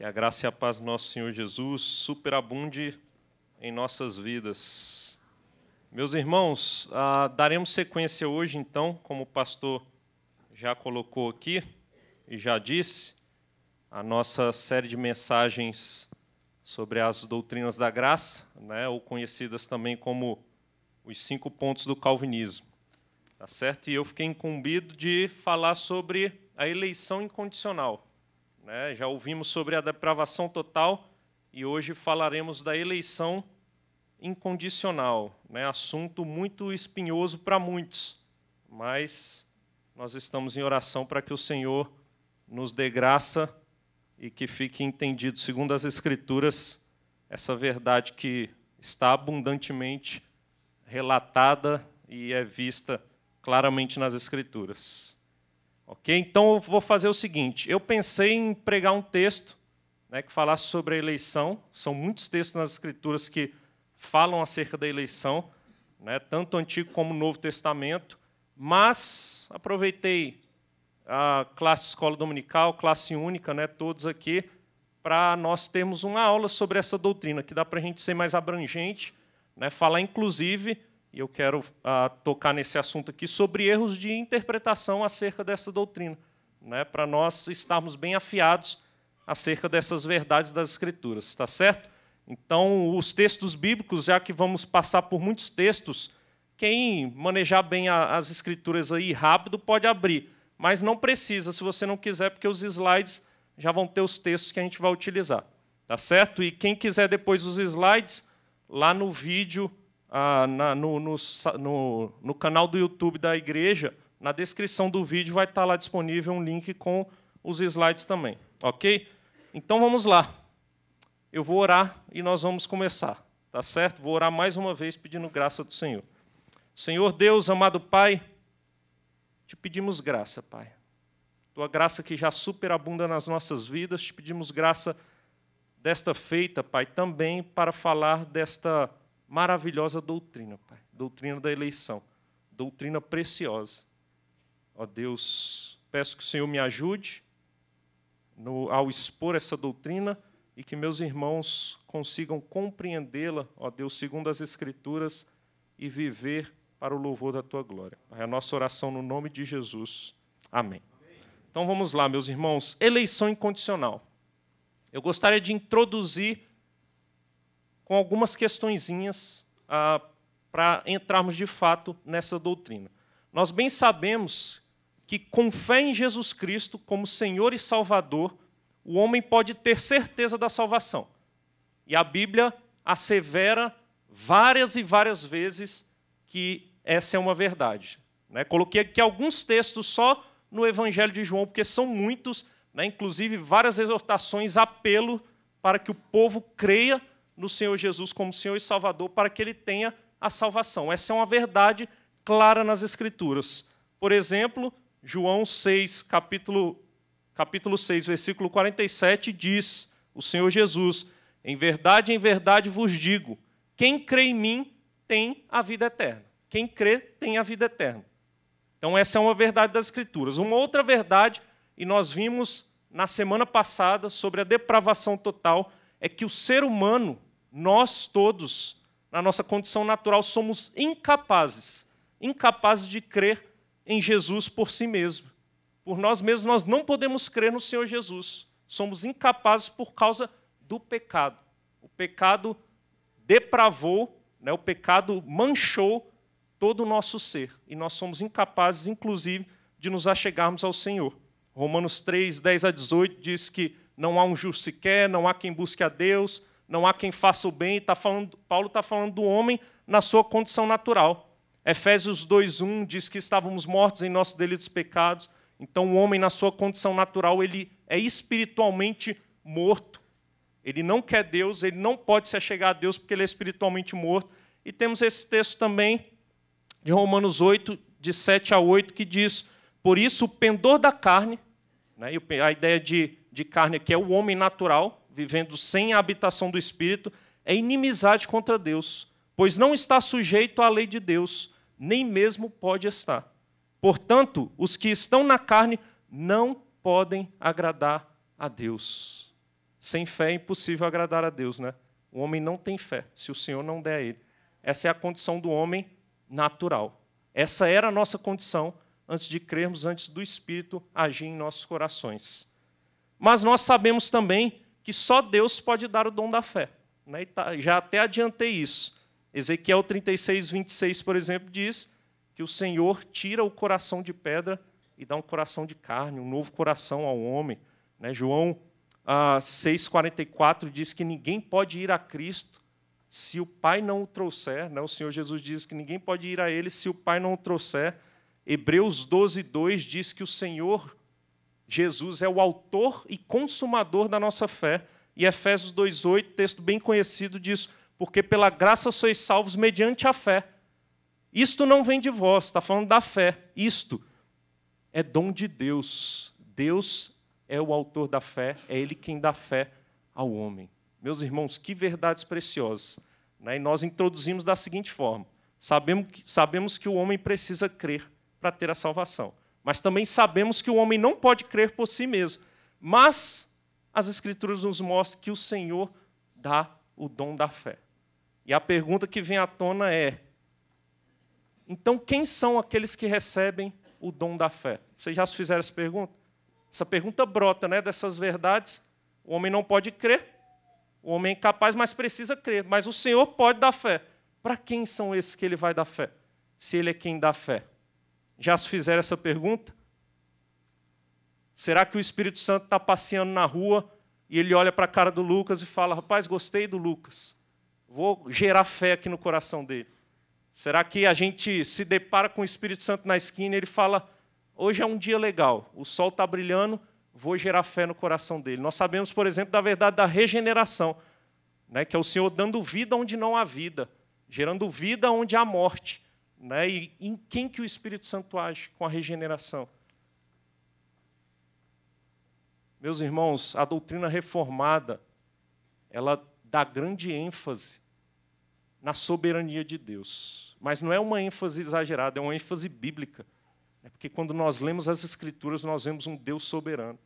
Que a graça e a paz do nosso Senhor Jesus superabunde em nossas vidas. Meus irmãos, ah, daremos sequência hoje, então, como o pastor já colocou aqui e já disse, a nossa série de mensagens sobre as doutrinas da graça, né, ou conhecidas também como os cinco pontos do calvinismo. Tá certo? E eu fiquei incumbido de falar sobre a eleição incondicional. Né? Já ouvimos sobre a depravação total e hoje falaremos da eleição incondicional, né? assunto muito espinhoso para muitos, mas nós estamos em oração para que o Senhor nos dê graça e que fique entendido, segundo as Escrituras, essa verdade que está abundantemente relatada e é vista claramente nas Escrituras. Ok? Então eu vou fazer o seguinte: eu pensei em pregar um texto né, que falasse sobre a eleição. São muitos textos nas Escrituras que falam acerca da eleição, né, tanto o Antigo como o Novo Testamento. Mas aproveitei a classe escola dominical, classe única, né, todos aqui, para nós termos uma aula sobre essa doutrina, que dá para a gente ser mais abrangente, né, falar inclusive e eu quero ah, tocar nesse assunto aqui, sobre erros de interpretação acerca dessa doutrina, né, para nós estarmos bem afiados acerca dessas verdades das Escrituras, está certo? Então, os textos bíblicos, já que vamos passar por muitos textos, quem manejar bem a, as Escrituras aí rápido pode abrir, mas não precisa se você não quiser, porque os slides já vão ter os textos que a gente vai utilizar, está certo? E quem quiser depois os slides, lá no vídeo ah, na, no, no, no, no, canal do YouTube da igreja, na descrição do vídeo vai estar tá lá disponível um link com os slides também, ok? Então vamos lá. Eu vou orar e nós vamos começar, tá certo? Vou orar mais uma vez pedindo graça do Senhor. Senhor Deus, amado Pai, te pedimos graça, Pai. Tua graça que já superabunda nas nossas vidas, te pedimos graça desta feita, Pai, também para falar desta maravilhosa doutrina, Pai. Doutrina da eleição. Doutrina preciosa. Ó Deus, peço que o Senhor me ajude no, ao expor essa doutrina e que meus irmãos consigam compreendê-la, ó Deus, segundo as Escrituras e viver para o louvor da tua glória. É a nossa oração no nome de Jesus. Amém. Amém. Então vamos lá, meus irmãos. Eleição incondicional. Eu gostaria de introduzir com algumas questõezinhas ah, para entrarmos de fato nessa doutrina. Nós bem sabemos que, com fé em Jesus Cristo como Senhor e Salvador, o homem pode ter certeza da salvação. E a Bíblia assevera várias e várias vezes que essa é uma verdade. Né? Coloquei aqui alguns textos só no Evangelho de João, porque são muitos, né? inclusive várias exortações, apelo para que o povo creia no Senhor Jesus como Senhor e Salvador para que ele tenha a salvação. Essa é uma verdade clara nas Escrituras. Por exemplo, João 6, capítulo, capítulo 6, versículo 47, diz o Senhor Jesus: Em verdade, em verdade vos digo, quem crê em mim tem a vida eterna. Quem crê tem a vida eterna. Então, essa é uma verdade das Escrituras. Uma outra verdade, e nós vimos na semana passada sobre a depravação total, é que o ser humano nós todos, na nossa condição natural, somos incapazes, incapazes de crer em Jesus por si mesmo. Por nós mesmos, nós não podemos crer no Senhor Jesus. Somos incapazes por causa do pecado. O pecado depravou, né, o pecado manchou todo o nosso ser. E nós somos incapazes, inclusive, de nos achegarmos ao Senhor. Romanos 3, 10 a 18 diz que não há um justo sequer, não há quem busque a Deus, não há quem faça o bem, tá falando, Paulo está falando do homem na sua condição natural. Efésios 2:1 diz que estávamos mortos em nossos delitos e pecados. Então o homem na sua condição natural, ele é espiritualmente morto. Ele não quer Deus, ele não pode se achegar a Deus porque ele é espiritualmente morto. E temos esse texto também de Romanos 8, de 7 a 8, que diz: Por isso o pendor da carne, né, a ideia de, de carne aqui é o homem natural, vivendo sem a habitação do Espírito, é inimizade contra Deus, pois não está sujeito à lei de Deus, nem mesmo pode estar. Portanto, os que estão na carne não podem agradar a Deus. Sem fé é impossível agradar a Deus, né? O homem não tem fé, se o Senhor não der a ele. Essa é a condição do homem natural. Essa era a nossa condição antes de crermos, antes do Espírito agir em nossos corações. Mas nós sabemos também que só Deus pode dar o dom da fé. Né? Tá, já até adiantei isso. Ezequiel 36, 26, por exemplo, diz que o Senhor tira o coração de pedra e dá um coração de carne, um novo coração ao homem. Né? João 6, ah, 6,44 diz que ninguém pode ir a Cristo se o Pai não o trouxer. Né? O Senhor Jesus diz que ninguém pode ir a Ele se o Pai não o trouxer. Hebreus 12, 2 diz que o Senhor Jesus é o autor e consumador da nossa fé. E Efésios 2:8, texto bem conhecido diz: "Porque pela graça sois salvos mediante a fé". Isto não vem de vós, está falando da fé. Isto é dom de Deus. Deus é o autor da fé, é ele quem dá fé ao homem. Meus irmãos, que verdades preciosas. Né? E nós introduzimos da seguinte forma: sabemos que o homem precisa crer para ter a salvação. Mas também sabemos que o homem não pode crer por si mesmo. Mas as Escrituras nos mostram que o Senhor dá o dom da fé. E a pergunta que vem à tona é: então quem são aqueles que recebem o dom da fé? Vocês já se fizeram essa pergunta? Essa pergunta brota né, dessas verdades. O homem não pode crer, o homem é incapaz, mas precisa crer. Mas o Senhor pode dar fé. Para quem são esses que ele vai dar fé? Se ele é quem dá fé. Já se fizeram essa pergunta? Será que o Espírito Santo está passeando na rua e ele olha para a cara do Lucas e fala: Rapaz, gostei do Lucas, vou gerar fé aqui no coração dele? Será que a gente se depara com o Espírito Santo na esquina e ele fala: Hoje é um dia legal, o sol está brilhando, vou gerar fé no coração dele? Nós sabemos, por exemplo, da verdade da regeneração, né, que é o Senhor dando vida onde não há vida, gerando vida onde há morte. Né? E em quem que o Espírito Santo age com a regeneração? Meus irmãos, a doutrina reformada, ela dá grande ênfase na soberania de Deus. Mas não é uma ênfase exagerada, é uma ênfase bíblica. É porque quando nós lemos as Escrituras, nós vemos um Deus soberano.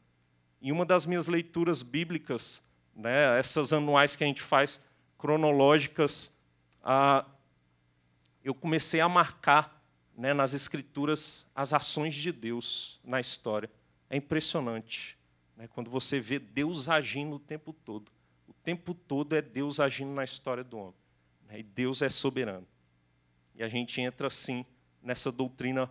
Em uma das minhas leituras bíblicas, né, essas anuais que a gente faz, cronológicas, ah, eu comecei a marcar né, nas escrituras as ações de Deus na história. É impressionante né, quando você vê Deus agindo o tempo todo. O tempo todo é Deus agindo na história do homem. Né, e Deus é soberano. E a gente entra, assim nessa doutrina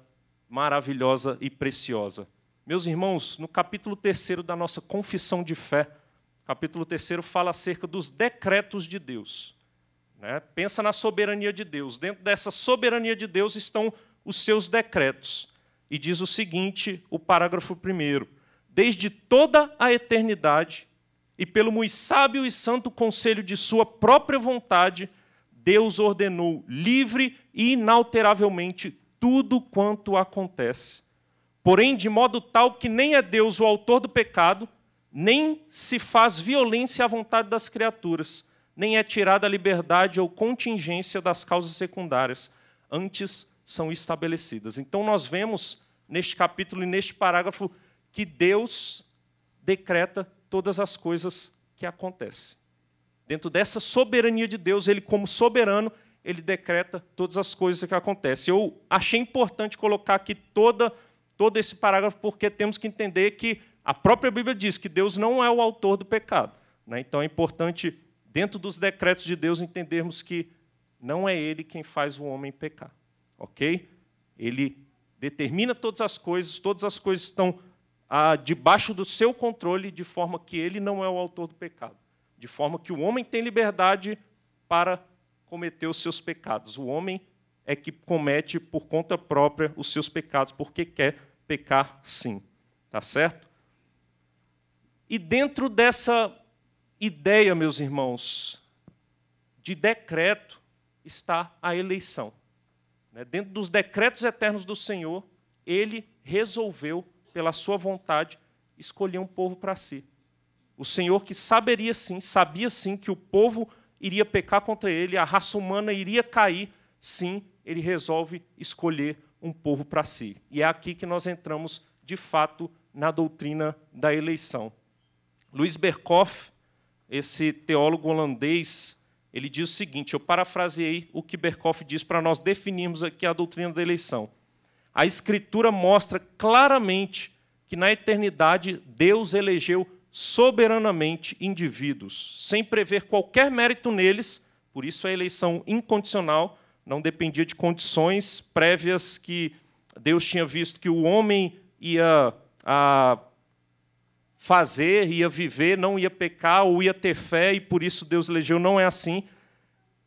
maravilhosa e preciosa. Meus irmãos, no capítulo 3 da nossa confissão de fé, capítulo 3 fala acerca dos decretos de Deus. Né? Pensa na soberania de Deus. Dentro dessa soberania de Deus estão os seus decretos. E diz o seguinte, o parágrafo primeiro: Desde toda a eternidade, e pelo muito sábio e santo conselho de sua própria vontade, Deus ordenou livre e inalteravelmente tudo quanto acontece. Porém, de modo tal que nem é Deus o autor do pecado, nem se faz violência à vontade das criaturas, nem é tirada a liberdade ou contingência das causas secundárias, antes são estabelecidas. Então, nós vemos neste capítulo e neste parágrafo que Deus decreta todas as coisas que acontecem. Dentro dessa soberania de Deus, ele, como soberano, ele decreta todas as coisas que acontecem. Eu achei importante colocar aqui toda, todo esse parágrafo, porque temos que entender que a própria Bíblia diz que Deus não é o autor do pecado. Né? Então é importante dentro dos decretos de Deus, entendermos que não é Ele quem faz o homem pecar, ok? Ele determina todas as coisas, todas as coisas estão ah, debaixo do seu controle, de forma que Ele não é o autor do pecado, de forma que o homem tem liberdade para cometer os seus pecados. O homem é que comete por conta própria os seus pecados, porque quer pecar sim. Tá certo? E dentro dessa ideia, meus irmãos, de decreto está a eleição. Né? Dentro dos decretos eternos do Senhor, ele resolveu, pela sua vontade, escolher um povo para si. O Senhor que saberia sim, sabia sim que o povo iria pecar contra ele, a raça humana iria cair, sim, ele resolve escolher um povo para si. E é aqui que nós entramos, de fato, na doutrina da eleição. Luiz Berkoff, esse teólogo holandês, ele diz o seguinte: eu parafraseei o que Berkhoff diz para nós definirmos aqui a doutrina da eleição. A Escritura mostra claramente que na eternidade Deus elegeu soberanamente indivíduos, sem prever qualquer mérito neles, por isso a eleição incondicional não dependia de condições prévias que Deus tinha visto que o homem ia a, fazer, ia viver, não ia pecar ou ia ter fé, e por isso Deus elegeu, não é assim,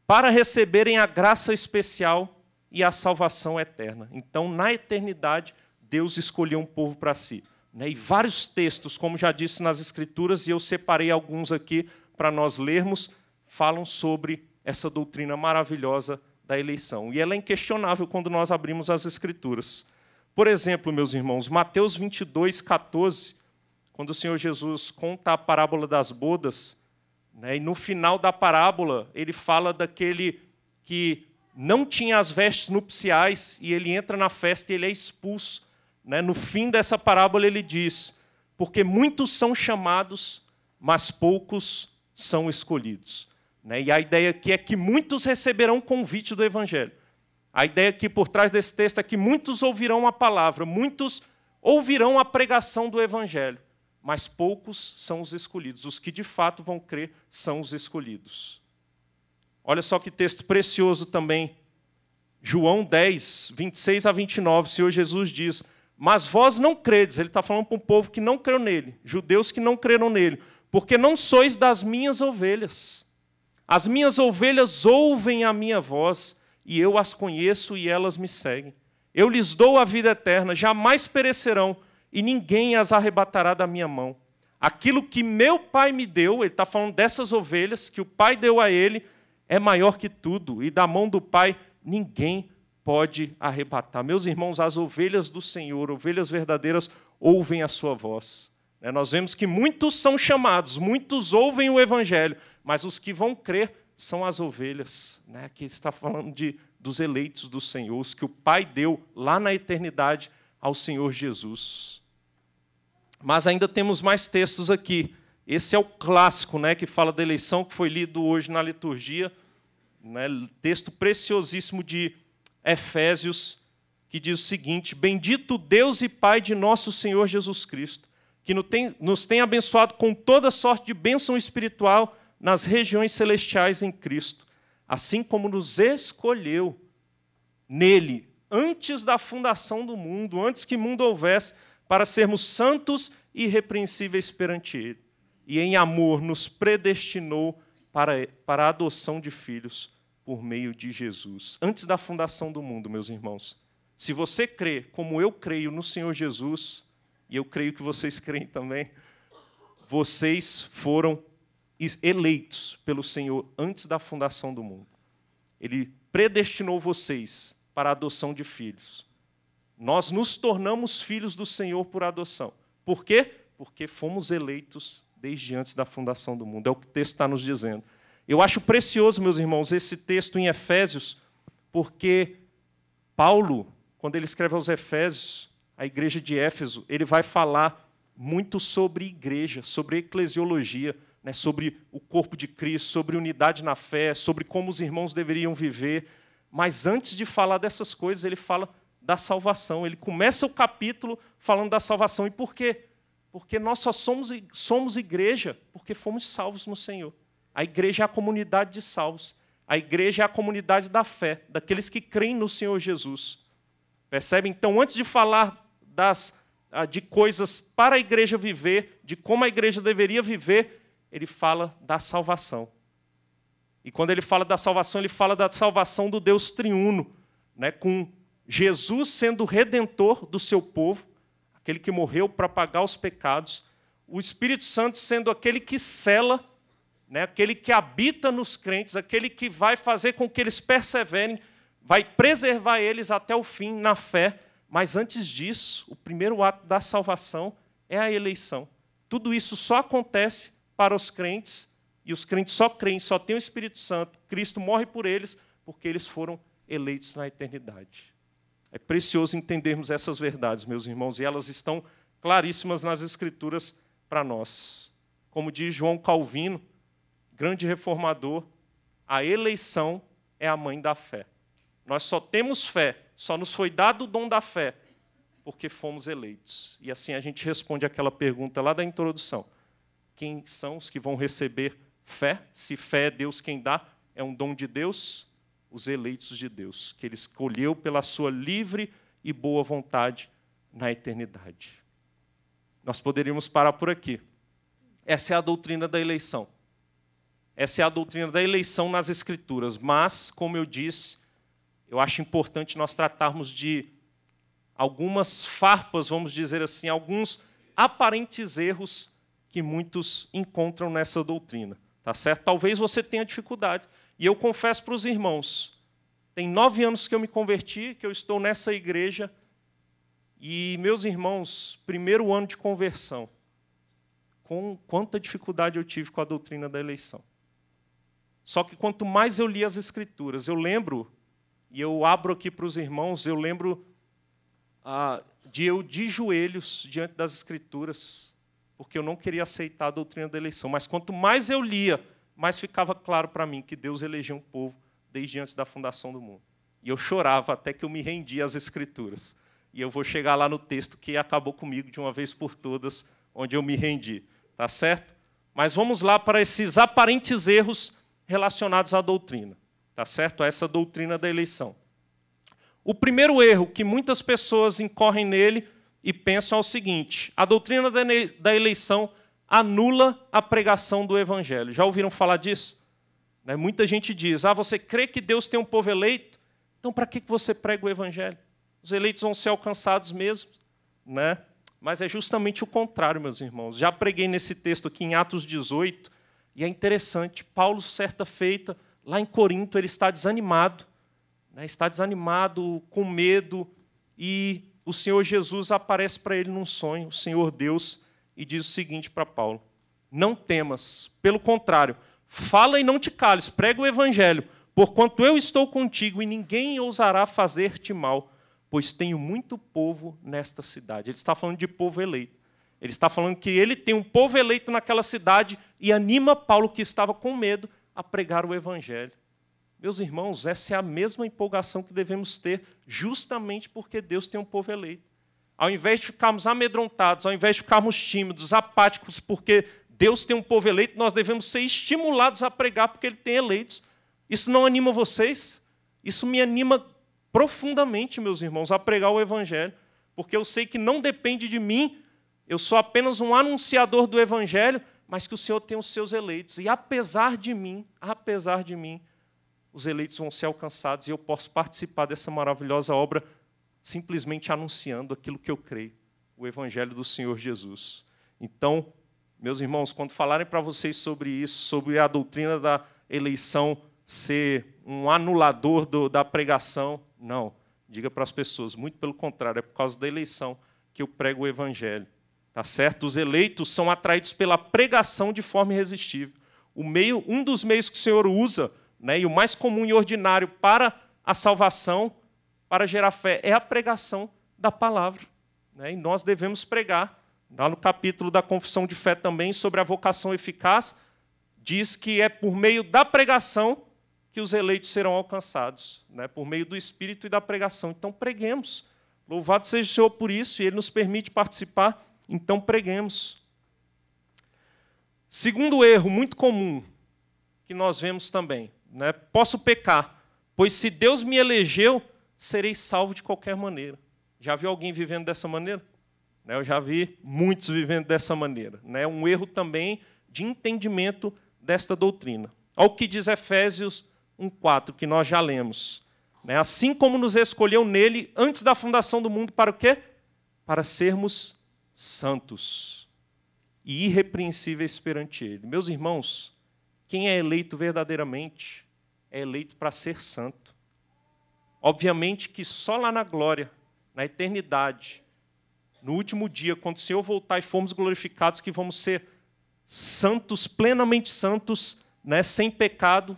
para receberem a graça especial e a salvação eterna. Então, na eternidade, Deus escolheu um povo para si. Né? E vários textos, como já disse nas Escrituras, e eu separei alguns aqui para nós lermos, falam sobre essa doutrina maravilhosa da eleição. E ela é inquestionável quando nós abrimos as Escrituras. Por exemplo, meus irmãos, Mateus 22, 14 quando o Senhor Jesus conta a parábola das bodas, né, e no final da parábola ele fala daquele que não tinha as vestes nupciais e ele entra na festa e ele é expulso. Né? No fim dessa parábola ele diz: Porque muitos são chamados, mas poucos são escolhidos. Né? E a ideia aqui é que muitos receberão o convite do Evangelho. A ideia aqui por trás desse texto é que muitos ouvirão a palavra, muitos ouvirão a pregação do Evangelho, mas poucos são os escolhidos. Os que de fato vão crer são os escolhidos. Olha só que texto precioso também. João 10, 26 a 29, o Senhor Jesus diz: Mas vós não credes, ele está falando para um povo que não creu nele, judeus que não creram nele, porque não sois das minhas ovelhas. As minhas ovelhas ouvem a minha voz, e eu as conheço e elas me seguem. Eu lhes dou a vida eterna, jamais perecerão, e ninguém as arrebatará da minha mão. Aquilo que meu pai me deu, ele está falando dessas ovelhas que o pai deu a ele, é maior que tudo, e da mão do pai ninguém pode arrebatar. Meus irmãos, as ovelhas do Senhor, ovelhas verdadeiras, ouvem a sua voz. Né? Nós vemos que muitos são chamados, muitos ouvem o evangelho, mas os que vão crer são as ovelhas. Né? Que Aqui está falando de, dos eleitos do Senhor, os que o Pai deu lá na eternidade ao Senhor Jesus. Mas ainda temos mais textos aqui. Esse é o clássico, né, que fala da eleição que foi lido hoje na liturgia, né, texto preciosíssimo de Efésios, que diz o seguinte: Bendito Deus e Pai de nosso Senhor Jesus Cristo, que nos tem abençoado com toda sorte de bênção espiritual nas regiões celestiais em Cristo, assim como nos escolheu nele antes da fundação do mundo, antes que mundo houvesse, para sermos santos e irrepreensíveis perante Ele. E em amor nos predestinou para, para a adoção de filhos por meio de Jesus. Antes da fundação do mundo, meus irmãos. Se você crê como eu creio no Senhor Jesus, e eu creio que vocês creem também, vocês foram eleitos pelo Senhor antes da fundação do mundo. Ele predestinou vocês para a adoção de filhos. Nós nos tornamos filhos do Senhor por adoção. Por quê? Porque fomos eleitos desde antes da fundação do mundo. É o que o texto está nos dizendo. Eu acho precioso, meus irmãos, esse texto em Efésios, porque Paulo, quando ele escreve aos Efésios, a igreja de Éfeso, ele vai falar muito sobre igreja, sobre eclesiologia, né, sobre o corpo de Cristo, sobre unidade na fé, sobre como os irmãos deveriam viver. Mas antes de falar dessas coisas, ele fala da salvação. Ele começa o capítulo falando da salvação. E por quê? Porque nós só somos, somos igreja porque fomos salvos no Senhor. A igreja é a comunidade de salvos. A igreja é a comunidade da fé, daqueles que creem no Senhor Jesus. Percebe? Então, antes de falar das, ah, de coisas para a igreja viver, de como a igreja deveria viver, ele fala da salvação. E quando ele fala da salvação, ele fala da salvação do Deus triuno, né, com Jesus sendo o redentor do seu povo, aquele que morreu para pagar os pecados, o Espírito Santo sendo aquele que cela, né, aquele que habita nos crentes, aquele que vai fazer com que eles perseverem, vai preservar eles até o fim na fé. Mas antes disso, o primeiro ato da salvação é a eleição. Tudo isso só acontece para os crentes e os crentes só creem, só têm o Espírito Santo, Cristo morre por eles, porque eles foram eleitos na eternidade. É precioso entendermos essas verdades, meus irmãos, e elas estão claríssimas nas Escrituras para nós. Como diz João Calvino, grande reformador, a eleição é a mãe da fé. Nós só temos fé, só nos foi dado o dom da fé, porque fomos eleitos. E assim a gente responde aquela pergunta lá da introdução: quem são os que vão receber fé. Se fé é Deus quem dá, é um dom de Deus, os eleitos de Deus, que Ele escolheu pela sua livre e boa vontade na eternidade. Nós poderíamos parar por aqui. Essa é a doutrina da eleição. Essa é a doutrina da eleição nas Escrituras. Mas, como eu disse, eu acho importante nós tratarmos de algumas farpas, vamos dizer assim, alguns aparentes erros que muitos encontram nessa doutrina. Tá certo? Talvez você tenha dificuldades. E eu confesso para os irmãos: tem nove anos que eu me converti, que eu estou nessa igreja. E, meus irmãos, primeiro ano de conversão, com quanta dificuldade eu tive com a doutrina da eleição. Só que quanto mais eu li as Escrituras, eu lembro, e eu abro aqui para os irmãos, eu lembro ah, de eu de joelhos diante das Escrituras, porque eu não queria aceitar a doutrina da eleição. Mas quanto mais eu lia, mais ficava claro para mim que Deus elegeu um povo desde antes da fundação do mundo. E eu chorava até que eu me rendia às Escrituras. E eu vou chegar lá no texto que acabou comigo de uma vez por todas, onde eu me rendi. Tá certo? Mas vamos lá para esses aparentes erros relacionados à doutrina. Tá certo? A essa doutrina da eleição. O primeiro erro que muitas pessoas incorrem nele e pensam o seguinte: a doutrina da eleição anula a pregação do evangelho. Já ouviram falar disso? Né? Muita gente diz: ah, você crê que Deus tem um povo eleito? Então, para que você prega o evangelho? Os eleitos vão ser alcançados mesmo, né? Mas é justamente o contrário, meus irmãos. Já preguei nesse texto aqui em Atos 18, e é interessante. Paulo, certa feita, lá em Corinto, ele está desanimado, né? está desanimado, com medo, e o Senhor Jesus aparece para ele num sonho, o Senhor Deus, e diz o seguinte para Paulo: Não temas, pelo contrário, fala e não te cales, prega o evangelho, porquanto eu estou contigo e ninguém ousará fazer-te mal, pois tenho muito povo nesta cidade. Ele está falando de povo eleito. Ele está falando que ele tem um povo eleito naquela cidade e anima Paulo, que estava com medo, a pregar o evangelho. Meus irmãos, essa é a mesma empolgação que devemos ter, justamente porque Deus tem um povo eleito. Ao invés de ficarmos amedrontados, ao invés de ficarmos tímidos, apáticos, porque Deus tem um povo eleito, nós devemos ser estimulados a pregar porque Ele tem eleitos. Isso não anima vocês? Isso me anima profundamente, meus irmãos, a pregar o Evangelho, porque eu sei que não depende de mim, eu sou apenas um anunciador do Evangelho, mas que o Senhor tem os seus eleitos. E apesar de mim, apesar de mim, os eleitos vão ser alcançados e eu posso participar dessa maravilhosa obra simplesmente anunciando aquilo que eu creio, o Evangelho do Senhor Jesus. Então, meus irmãos, quando falarem para vocês sobre isso, sobre a doutrina da eleição ser um anulador do, da pregação, não. Diga para as pessoas, muito pelo contrário, é por causa da eleição que eu prego o Evangelho. Tá certo? Os eleitos são atraídos pela pregação de forma irresistível. O meio, um dos meios que o Senhor usa né, e o mais comum e ordinário para a salvação, para gerar fé, é a pregação da palavra. Né, e nós devemos pregar. Lá no capítulo da Confissão de Fé também, sobre a vocação eficaz, diz que é por meio da pregação que os eleitos serão alcançados, né, por meio do Espírito e da pregação. Então, preguemos. Louvado seja o Senhor por isso, e Ele nos permite participar, então preguemos. Segundo erro muito comum que nós vemos também, né? Posso pecar, pois se Deus me elegeu, serei salvo de qualquer maneira. Já viu alguém vivendo dessa maneira? Né? Eu já vi muitos vivendo dessa maneira. Né? É Um erro também de entendimento desta doutrina. Ao que diz Efésios 1,4, que nós já lemos. Né? Assim como nos escolheu nele antes da fundação do mundo, para o quê? Para sermos santos e irrepreensíveis perante ele. Meus irmãos, quem é eleito verdadeiramente é eleito para ser santo. Obviamente que só lá na glória, na eternidade, no último dia, quando o Senhor voltar e formos glorificados, que vamos ser santos, plenamente santos, né, sem pecado,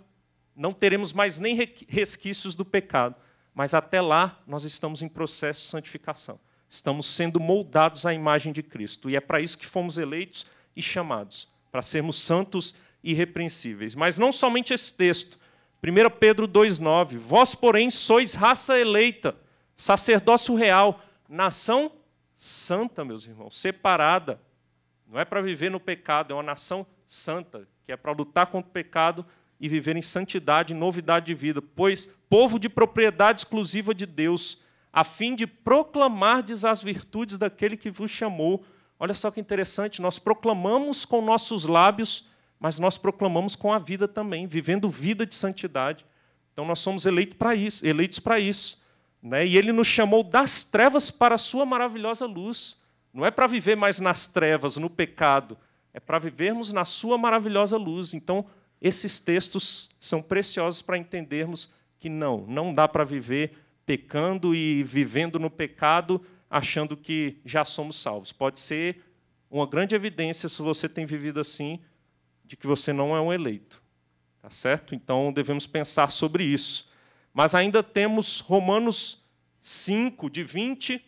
não teremos mais nem resquícios do pecado. Mas até lá, nós estamos em processo de santificação. Estamos sendo moldados à imagem de Cristo. E é para isso que fomos eleitos e chamados, para sermos santos e irrepreensíveis. Mas não somente esse texto, 1 Pedro 2,9: Vós, porém, sois raça eleita, sacerdócio real, nação santa, meus irmãos, separada. Não é para viver no pecado, é uma nação santa, que é para lutar contra o pecado e viver em santidade novidade de vida, pois povo de propriedade exclusiva de Deus, a fim de proclamardes as virtudes daquele que vos chamou. Olha só que interessante, nós proclamamos com nossos lábios mas nós proclamamos com a vida também, vivendo vida de santidade. Então nós somos eleitos para isso, eleitos para isso, né? E ele nos chamou das trevas para a sua maravilhosa luz. Não é para viver mais nas trevas, no pecado, é para vivermos na sua maravilhosa luz. Então, esses textos são preciosos para entendermos que não, não dá para viver pecando e vivendo no pecado achando que já somos salvos. Pode ser uma grande evidência se você tem vivido assim, de que você não é um eleito. Tá certo? Então devemos pensar sobre isso. Mas ainda temos Romanos 5, de 20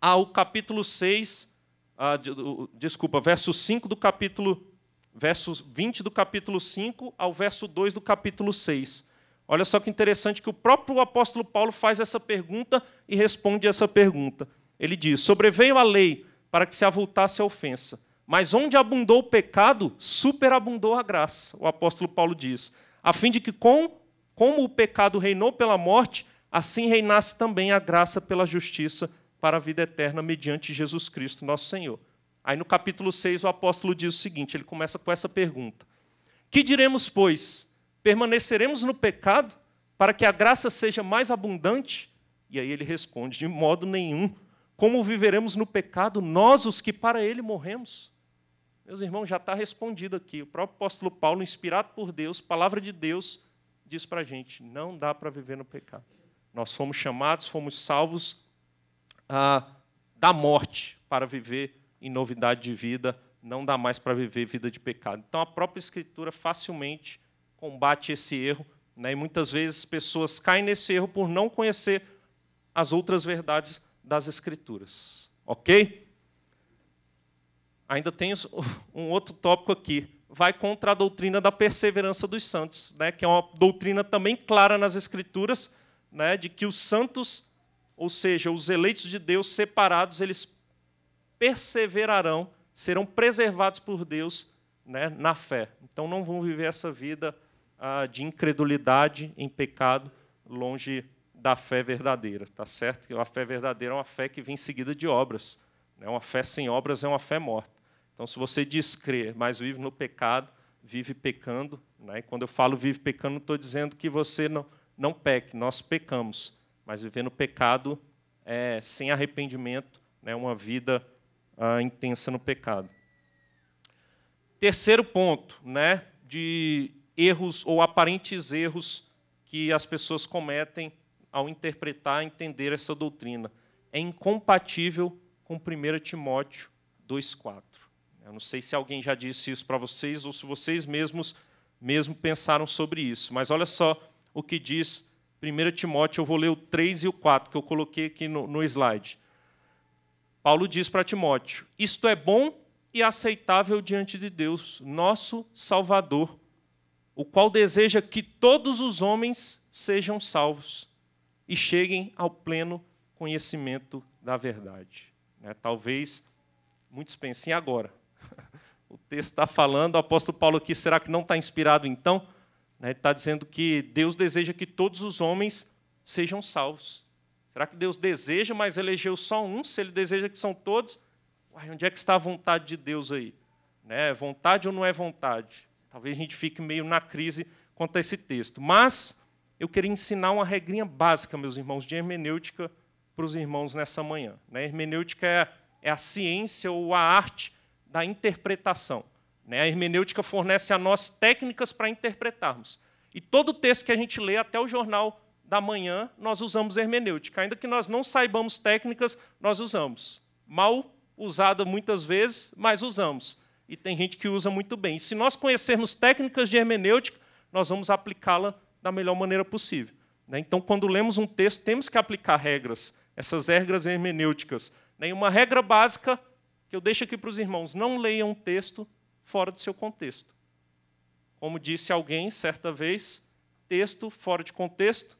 ao capítulo 6, ah, de, uh, desculpa, verso 5 do capítulo, verso 20 do capítulo 5 ao verso 2 do capítulo 6. Olha só que interessante que o próprio apóstolo Paulo faz essa pergunta e responde essa pergunta. Ele diz: Sobreveio a lei para que se avultasse a ofensa. Mas onde abundou o pecado, superabundou a graça, o apóstolo Paulo diz, a fim de que, com, como o pecado reinou pela morte, assim reinasse também a graça pela justiça para a vida eterna mediante Jesus Cristo, nosso Senhor. Aí no capítulo 6 o apóstolo diz o seguinte, ele começa com essa pergunta: Que diremos, pois? Permaneceremos no pecado para que a graça seja mais abundante? E aí ele responde: De modo nenhum. Como viveremos no pecado nós os que para ele morremos? Meus irmãos, já está respondido aqui. O próprio apóstolo Paulo, inspirado por Deus, palavra de Deus, diz para a gente: não dá para viver no pecado. Nós fomos chamados, fomos salvos ah, da morte para viver em novidade de vida. Não dá mais para viver vida de pecado. Então, a própria Escritura facilmente combate esse erro. Né? E muitas vezes pessoas caem nesse erro por não conhecer as outras verdades das Escrituras. Ok? ainda tem um outro tópico aqui. Vai contra a doutrina da perseverança dos santos, né, que é uma doutrina também clara nas Escrituras, né, de que os santos, ou seja, os eleitos de Deus separados, eles perseverarão, serão preservados por Deus né, na fé. Então não vão viver essa vida ah, de incredulidade em pecado, longe da fé verdadeira, tá certo? A fé verdadeira é uma fé que vem seguida de obras. Né? Uma fé sem obras é uma fé morta. Então, se você diz crer, mas vive no pecado, vive pecando. Né? E quando eu falo vive pecando, não estou dizendo que você não, não peque, nós pecamos. Mas viver no pecado é, sem arrependimento, né? uma vida ah, intensa no pecado. Terceiro ponto né? de erros ou aparentes erros que as pessoas cometem ao interpretar, e entender essa doutrina. É incompatível com 1 Timóteo 2,4. Eu não sei se alguém já disse isso para vocês ou se vocês mesmos mesmo pensaram sobre isso, mas olha só o que diz 1 Timóteo, eu vou ler o 3 e o 4 que eu coloquei aqui no, no slide. Paulo diz para Timóteo: Isto é bom e aceitável diante de Deus, nosso Salvador, o qual deseja que todos os homens sejam salvos e cheguem ao pleno conhecimento da verdade. Né? Talvez muitos pensem agora, o texto está falando, o apóstolo Paulo aqui, será que não está inspirado então? Né, ele está dizendo que Deus deseja que todos os homens sejam salvos. Será que Deus deseja, mas elegeu só um? Se ele deseja que são todos, uai, onde é que está a vontade de Deus aí? Né? É vontade ou não é vontade? Talvez a gente fique meio na crise quanto a esse texto. Mas eu queria ensinar uma regrinha básica, meus irmãos, de hermenêutica para os irmãos nessa manhã. Né? Hermenêutica é, é a ciência ou a arte da interpretação. Né? A hermenêutica fornece a nós técnicas para interpretarmos. E todo texto que a gente lê, até o jornal da manhã, nós usamos hermenêutica. Ainda que nós não saibamos técnicas, nós usamos. Mal usada muitas vezes, mas usamos. E tem gente que usa muito bem. E se nós conhecermos técnicas de hermenêutica, nós vamos aplicá-la da melhor maneira possível. Né? Então, quando lemos um texto, temos que aplicar regras, essas regras hermenêuticas. Né? E uma regra básica eu deixo aqui para os irmãos: não leiam o texto fora do seu contexto. Como disse alguém certa vez, texto fora de contexto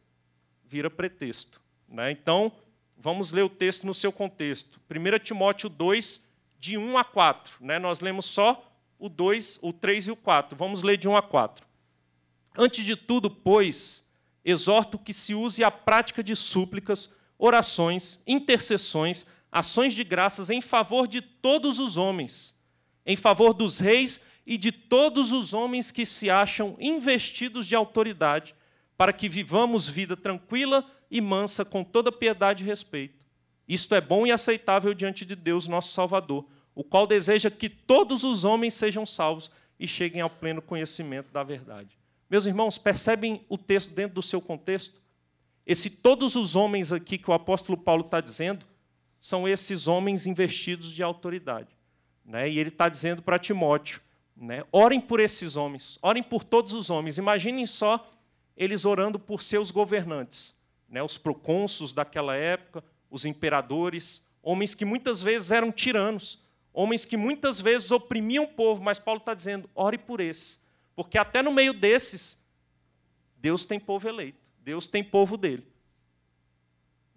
vira pretexto. Né? Então, vamos ler o texto no seu contexto. 1 Timóteo 2, de 1 a 4. Né? Nós lemos só o 2, o 3 e o 4. Vamos ler de 1 a 4. Antes de tudo, pois, exorto que se use a prática de súplicas, orações, intercessões ações de graças em favor de todos os homens, em favor dos reis e de todos os homens que se acham investidos de autoridade, para que vivamos vida tranquila e mansa com toda piedade e respeito. Isto é bom e aceitável diante de Deus, nosso Salvador, o qual deseja que todos os homens sejam salvos e cheguem ao pleno conhecimento da verdade. Meus irmãos, percebem o texto dentro do seu contexto? Esse todos os homens aqui que o apóstolo Paulo está dizendo são esses homens investidos de autoridade. Né? E ele está dizendo para Timóteo: né? orem por esses homens, orem por todos os homens. Imaginem só eles orando por seus governantes, né? os procônsulos daquela época, os imperadores, homens que muitas vezes eram tiranos, homens que muitas vezes oprimiam o povo, mas Paulo está dizendo: ore por esses, porque até no meio desses, Deus tem povo eleito, Deus tem povo dele.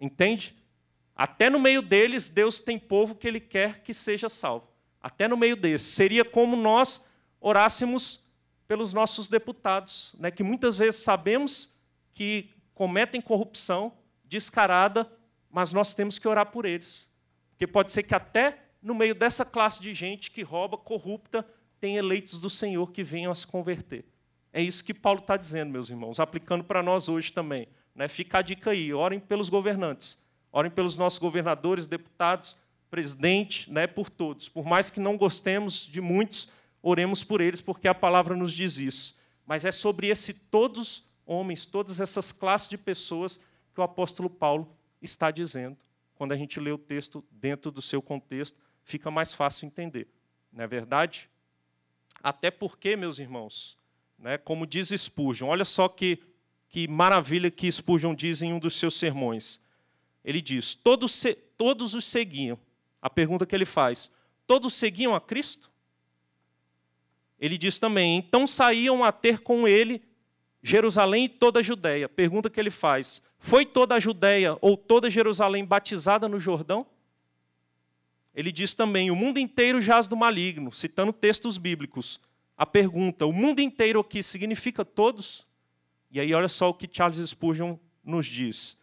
Entende? Até no meio deles, Deus tem povo que Ele quer que seja salvo. Até no meio deles. Seria como nós orássemos pelos nossos deputados, né, que muitas vezes sabemos que cometem corrupção descarada, mas nós temos que orar por eles. Porque pode ser que até no meio dessa classe de gente que rouba, corrupta, tem eleitos do Senhor que venham a se converter. É isso que Paulo está dizendo, meus irmãos, aplicando para nós hoje também. Né? Fica a dica aí, orem pelos governantes Orem pelos nossos governadores, deputados, presidente, né, por todos. Por mais que não gostemos de muitos, oremos por eles, porque a palavra nos diz isso. Mas é sobre esse todos homens, todas essas classes de pessoas que o apóstolo Paulo está dizendo. Quando a gente lê o texto dentro do seu contexto, fica mais fácil entender. Não é verdade? Até porque, meus irmãos, né, como diz Spurgeon, olha só que, que maravilha que Spurgeon diz em um dos seus sermões. Ele diz: todos, todos os seguiam. A pergunta que ele faz: todos seguiam a Cristo? Ele diz também: então saíam a ter com ele Jerusalém e toda a Judéia. Pergunta que ele faz: foi toda a Judéia ou toda Jerusalém batizada no Jordão? Ele diz também: o mundo inteiro jaz do maligno, citando textos bíblicos. A pergunta: o mundo inteiro aqui significa todos? E aí, olha só o que Charles Spurgeon nos diz.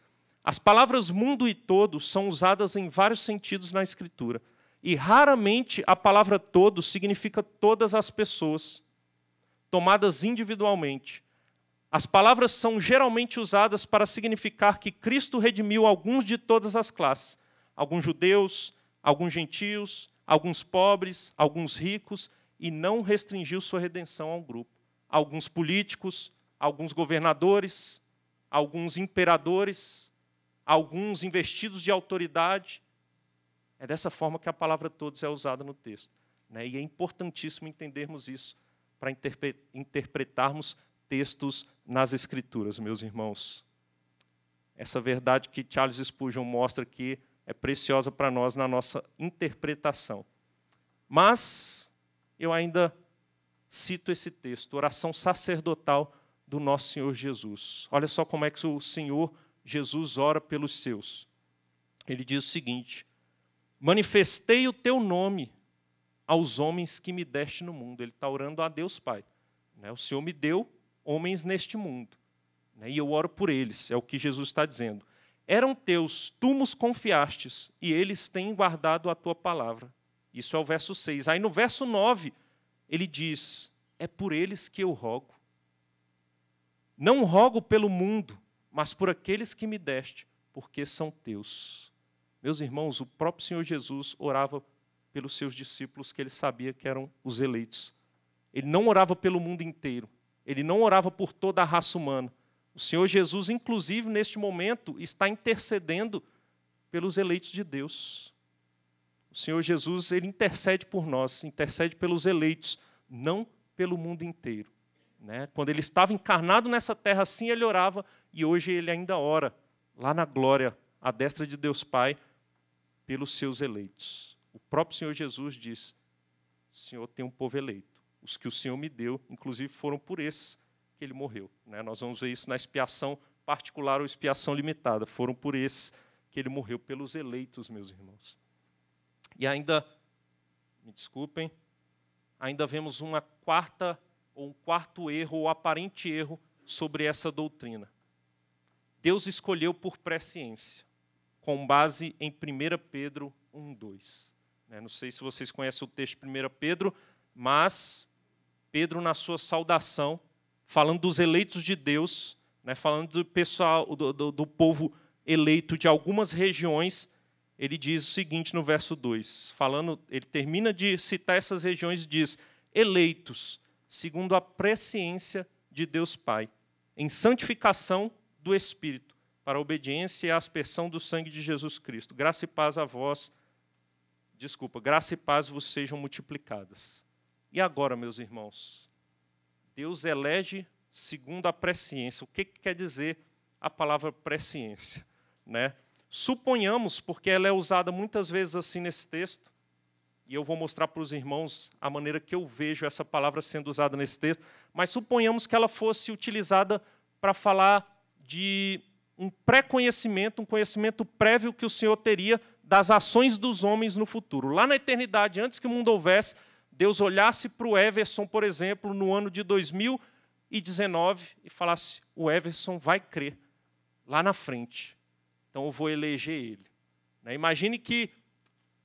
As palavras mundo e todo são usadas em vários sentidos na Escritura. E raramente a palavra todo significa todas as pessoas, tomadas individualmente. As palavras são geralmente usadas para significar que Cristo redimiu alguns de todas as classes: alguns judeus, alguns gentios, alguns pobres, alguns ricos, e não restringiu sua redenção a um grupo. Alguns políticos, alguns governadores, alguns imperadores, alguns investidos de autoridade. É dessa forma que a palavra todos é usada no texto. Né? E é importantíssimo entendermos isso para interpre interpretarmos textos nas Escrituras, meus irmãos. Essa verdade que Charles Spurgeon mostra aqui é preciosa para nós na nossa interpretação. Mas eu ainda cito esse texto, oração sacerdotal do nosso Senhor Jesus. Olha só como é que o Senhor Jesus ora pelos seus. Ele diz o seguinte: Manifestei o teu nome aos homens que me deste no mundo. Ele está orando a Deus Pai. Né? O Senhor me deu homens neste mundo. Né? E eu oro por eles, é o que Jesus está dizendo. Eram teus, tu nos confiastes, e eles têm guardado a tua palavra. Isso é o verso 6. Aí no verso 9, ele diz: É por eles que eu rogo. Não rogo pelo mundo, mas por aqueles que me deste, porque são teus. Meus irmãos, o próprio Senhor Jesus orava pelos seus discípulos que ele sabia que eram os eleitos. Ele não orava pelo mundo inteiro, ele não orava por toda a raça humana. O Senhor Jesus, inclusive, neste momento, está intercedendo pelos eleitos de Deus. O Senhor Jesus, ele intercede por nós, intercede pelos eleitos, não pelo mundo inteiro. Né? Quando ele estava encarnado nessa terra, assim ele orava e hoje ele ainda ora, lá na glória, à destra de Deus Pai, pelos seus eleitos. O próprio Senhor Jesus diz: O Senhor tem um povo eleito. Os que o Senhor me deu, inclusive, foram por esses que ele morreu. Né? Nós vamos ver isso na expiação particular ou expiação limitada. Foram por esses que ele morreu, pelos eleitos, meus irmãos. E ainda, me desculpem, ainda vemos uma quarta ou um quarto erro ou aparente erro sobre essa doutrina. Deus escolheu por presciência, com base em 1 Pedro 1,2. Né? Não sei se vocês conhecem o texto de 1 Pedro, mas Pedro, na sua saudação, falando dos eleitos de Deus, né? falando do pessoal, do, do, do povo eleito de algumas regiões, ele diz o seguinte no verso 2, falando, ele termina de citar essas regiões e diz: eleitos, segundo a presciência de Deus Pai, em santificação do Espírito, para a obediência e a aspersão do sangue de Jesus Cristo. Graça e paz a vós, desculpa, graça e paz vos sejam multiplicadas. E agora, meus irmãos, Deus elege segundo a presciência. O que, que quer dizer a palavra presciência? Né? Suponhamos, porque ela é usada muitas vezes assim nesse texto, e eu vou mostrar para os irmãos a maneira que eu vejo essa palavra sendo usada nesse texto, mas suponhamos que ela fosse utilizada para falar de um pré-conhecimento, um conhecimento prévio que o Senhor teria das ações dos homens no futuro. Lá na eternidade, antes que o mundo houvesse, Deus olhasse para o Everson, por exemplo, no ano de 2019 e falasse: o Everson vai crer lá na frente, então eu vou eleger ele. Né? Imagine que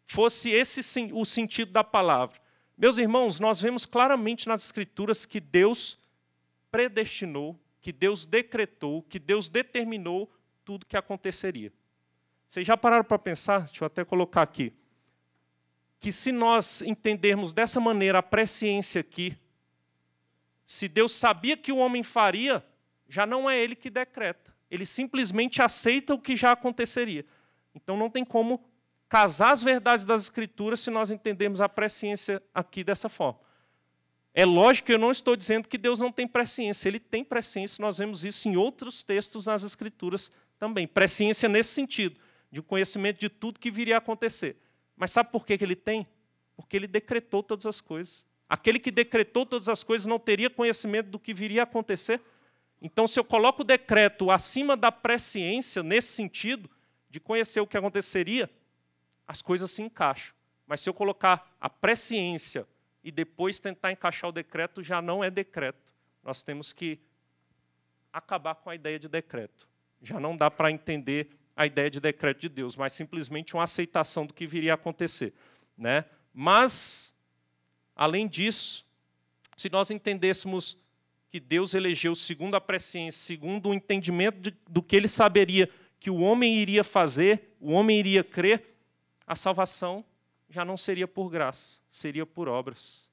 fosse esse o sentido da palavra. Meus irmãos, nós vemos claramente nas Escrituras que Deus predestinou que Deus decretou, que Deus determinou tudo que aconteceria. Vocês já pararam para pensar? Deixa eu até colocar aqui. Que se nós entendermos dessa maneira a presciência aqui, se Deus sabia que o homem faria, já não é ele que decreta. Ele simplesmente aceita o que já aconteceria. Então não tem como casar as verdades das Escrituras se nós entendermos a presciência aqui dessa forma. É lógico que eu não estou dizendo que Deus não tem presciência. Ele tem presciência, nós vemos isso em outros textos nas Escrituras também. Presciência nesse sentido, de um conhecimento de tudo que viria a acontecer. Mas sabe por que ele tem? Porque ele decretou todas as coisas. Aquele que decretou todas as coisas não teria conhecimento do que viria a acontecer. Então, se eu coloco o decreto acima da presciência, nesse sentido, de conhecer o que aconteceria, as coisas se encaixam. Mas se eu colocar a presciência e depois tentar encaixar o decreto já não é decreto. Nós temos que acabar com a ideia de decreto. Já não dá para entender a ideia de decreto de Deus, mas simplesmente uma aceitação do que viria a acontecer. Né? Mas, além disso, se nós entendêssemos que Deus elegeu segundo a presciência, segundo o entendimento de, do que ele saberia que o homem iria fazer, o homem iria crer, a salvação já não seria por graça, seria por obras.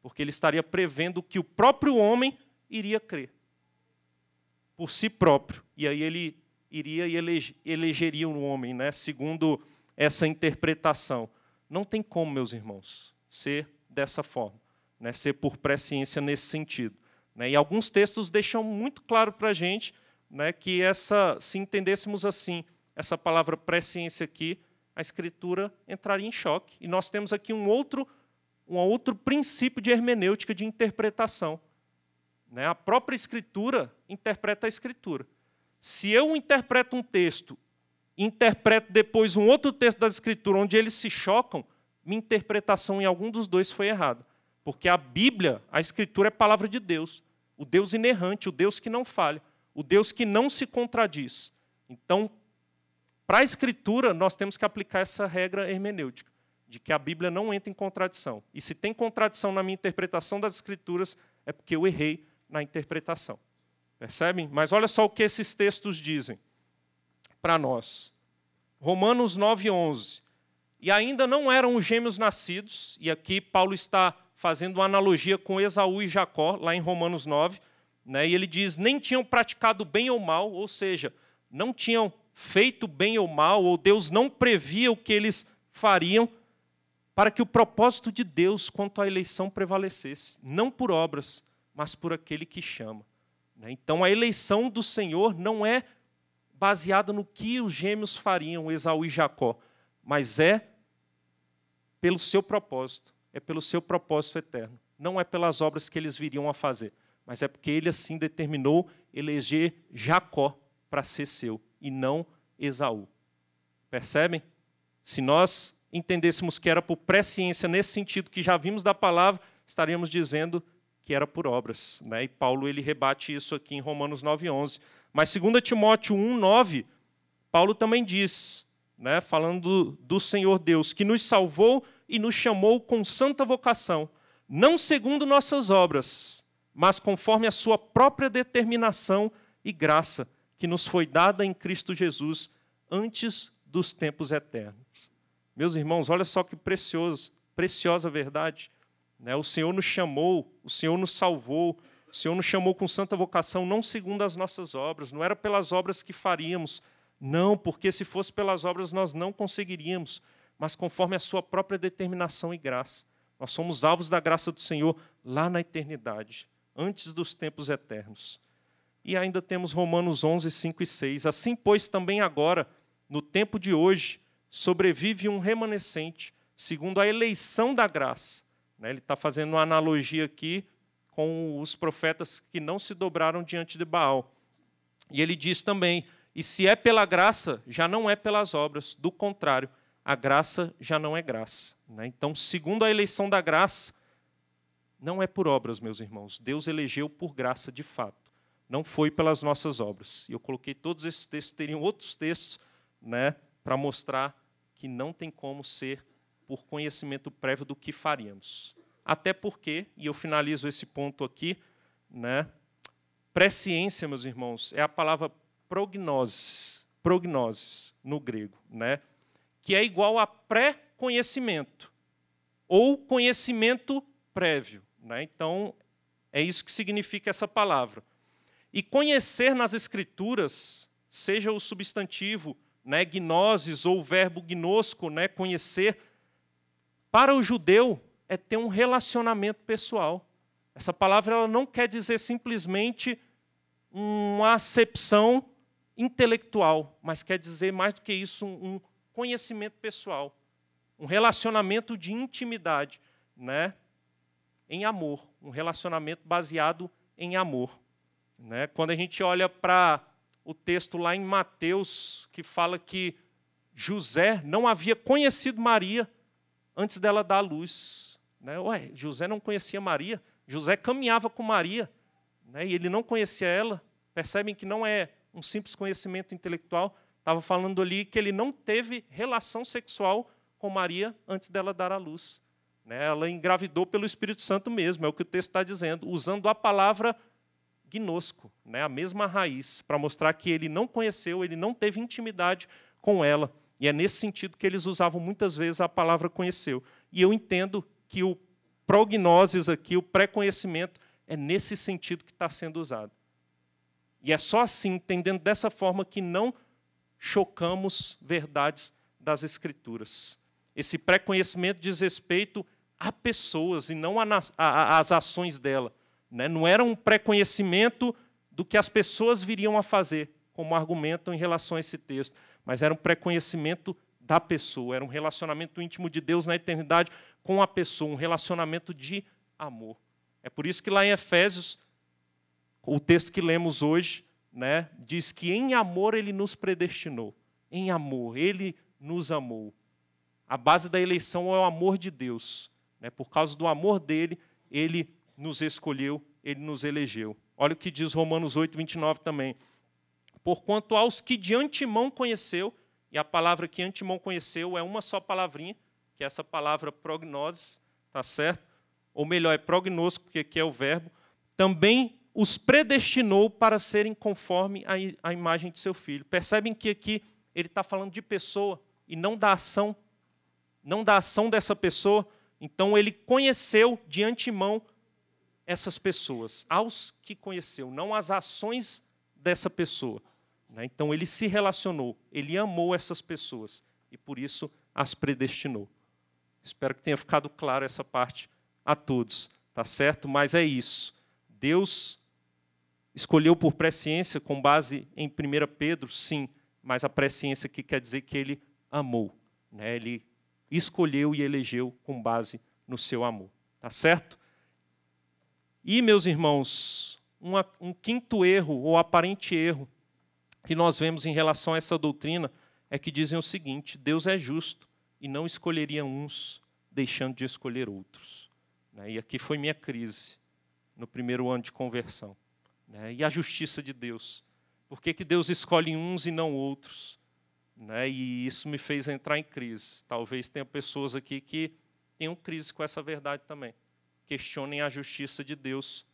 Porque ele estaria prevendo que o próprio homem iria crer por si próprio. E aí ele iria e elegeria um homem, né? segundo essa interpretação. Não tem como, meus irmãos, ser dessa forma, né? ser por presciência nesse sentido. Né? E alguns textos deixam muito claro para a gente né, que essa, se entendêssemos assim, essa palavra presciência aqui a escritura entraria em choque. E nós temos aqui um outro, um outro princípio de hermenêutica de interpretação. Né? A própria escritura interpreta a escritura. Se eu interpreto um texto, interpreto depois um outro texto da escritura onde eles se chocam, minha interpretação em algum dos dois foi errada. Porque a Bíblia, a escritura é a palavra de Deus, o Deus inerrante, o Deus que não falha, o Deus que não se contradiz. Então, para a Escritura, nós temos que aplicar essa regra hermenêutica, de que a Bíblia não entra em contradição. E se tem contradição na minha interpretação das Escrituras, é porque eu errei na interpretação. Percebem? Mas olha só o que esses textos dizem para nós. Romanos 9, 11. E ainda não eram os gêmeos nascidos, e aqui Paulo está fazendo uma analogia com Esaú e Jacó, lá em Romanos 9, né? e ele diz: nem tinham praticado bem ou mal, ou seja, não tinham feito bem ou mal, ou Deus não previa o que eles fariam, para que o propósito de Deus quanto à eleição prevalecesse, não por obras, mas por aquele que chama. Né? Então a eleição do Senhor não é baseada no que os gêmeos fariam, Esaú e Jacó, mas é pelo seu propósito, é pelo seu propósito eterno. Não é pelas obras que eles viriam a fazer, mas é porque ele assim determinou eleger Jacó para ser seu e não Esaú. Percebem? Se nós entendêssemos que era por presciência nesse sentido que já vimos da palavra, estaríamos dizendo que era por obras, né? E Paulo ele rebate isso aqui em Romanos 9:11. Mas 2 Timóteo 1:9, Paulo também diz, né, falando do Senhor Deus que nos salvou e nos chamou com santa vocação, não segundo nossas obras, mas conforme a sua própria determinação e graça que nos foi dada em Cristo Jesus antes dos tempos eternos. Meus irmãos, olha só que precioso, preciosa verdade. Né? O Senhor nos chamou, o Senhor nos salvou, o Senhor nos chamou com santa vocação, não segundo as nossas obras, não era pelas obras que faríamos, não, porque se fosse pelas obras nós não conseguiríamos, mas conforme a sua própria determinação e graça. Nós somos alvos da graça do Senhor lá na eternidade, antes dos tempos eternos. E ainda temos Romanos 11, 5 e 6. Assim, pois, também agora, no tempo de hoje, sobrevive um remanescente, segundo a eleição da graça. Né, ele está fazendo uma analogia aqui com os profetas que não se dobraram diante de Baal. E ele diz também: e se é pela graça, já não é pelas obras, do contrário, a graça já não é graça. Né, então, segundo a eleição da graça, não é por obras, meus irmãos. Deus elegeu por graça de fato não foi pelas nossas obras. E eu coloquei todos esses textos, teriam outros textos, né, para mostrar que não tem como ser por conhecimento prévio do que faríamos. Até porque, e eu finalizo esse ponto aqui, né, presciência, meus irmãos, é a palavra prognoses, prognoses no grego, né, que é igual a pré-conhecimento ou conhecimento prévio. Né? Então, é isso que significa essa palavra. E conhecer nas Escrituras, seja o substantivo né, gnosis ou o verbo gnosco, né, conhecer, para o judeu é ter um relacionamento pessoal. Essa palavra ela não quer dizer simplesmente uma acepção intelectual, mas quer dizer mais do que isso, um conhecimento pessoal, um relacionamento de intimidade, né? em amor, um relacionamento baseado em amor. Né? Quando a gente olha para o texto lá em Mateus, que fala que José não havia conhecido Maria antes dela dar à luz. Né? Ué, José não conhecia Maria, José caminhava com Maria, né? e ele não conhecia ela. Percebem que não é um simples conhecimento intelectual. Estava falando ali que ele não teve relação sexual com Maria antes dela dar à luz. Né? Ela engravidou pelo Espírito Santo mesmo, é o que o texto está dizendo, usando a palavra gnosco, né, a mesma raiz, para mostrar que ele não conheceu, ele não teve intimidade com ela. E é nesse sentido que eles usavam muitas vezes a palavra conheceu. E eu entendo que o prognoses aqui, o pré-conhecimento, é nesse sentido que está sendo usado. E é só assim, entendendo dessa forma, que não chocamos verdades das Escrituras. Esse pré-conhecimento diz respeito a pessoas e não às ações dela. Né? Não era um pré-conhecimento do que as pessoas viriam a fazer, como argumentam em relação a esse texto, mas era um pré-conhecimento da pessoa, era um relacionamento íntimo de Deus na eternidade com a pessoa, um relacionamento de amor. É por isso que lá em Efésios, o texto que lemos hoje, né, diz que em amor ele nos predestinou. Em amor, ele nos amou. A base da eleição é o amor de Deus. Né? Por causa do amor dele, ele nos escolheu, ele nos elegeu. Olha o que diz Romanos 8, 29 também. Porquanto aos que de antemão conheceu, e a palavra que antemão conheceu é uma só palavrinha, que é essa palavra prognose, tá certo? Ou melhor, é prognóstico, porque aqui é o verbo. Também os predestinou para serem conforme a, a imagem de seu filho. Percebem que aqui ele está falando de pessoa e não da ação, não da ação dessa pessoa. Então ele conheceu de antemão essas pessoas, aos que conheceu, não às ações dessa pessoa. Né? Então ele se relacionou, ele amou essas pessoas e por isso as predestinou. Espero que tenha ficado claro essa parte a todos, tá certo? Mas é isso. Deus escolheu por presciência com base em 1 Pedro, sim, mas a presciência aqui quer dizer que ele amou, né? Ele escolheu e elegeu com base no seu amor, tá certo? E, meus irmãos, uma, um quinto erro, ou aparente erro, que nós vemos em relação a essa doutrina é que dizem o seguinte: Deus é justo e não escolheria uns, deixando de escolher outros. Né? E aqui foi minha crise no primeiro ano de conversão. Né? E a justiça de Deus. Por que, que Deus escolhe uns e não outros? Né? E isso me fez entrar em crise. Talvez tenha pessoas aqui que tenham crise com essa verdade também questionem a justiça de Deus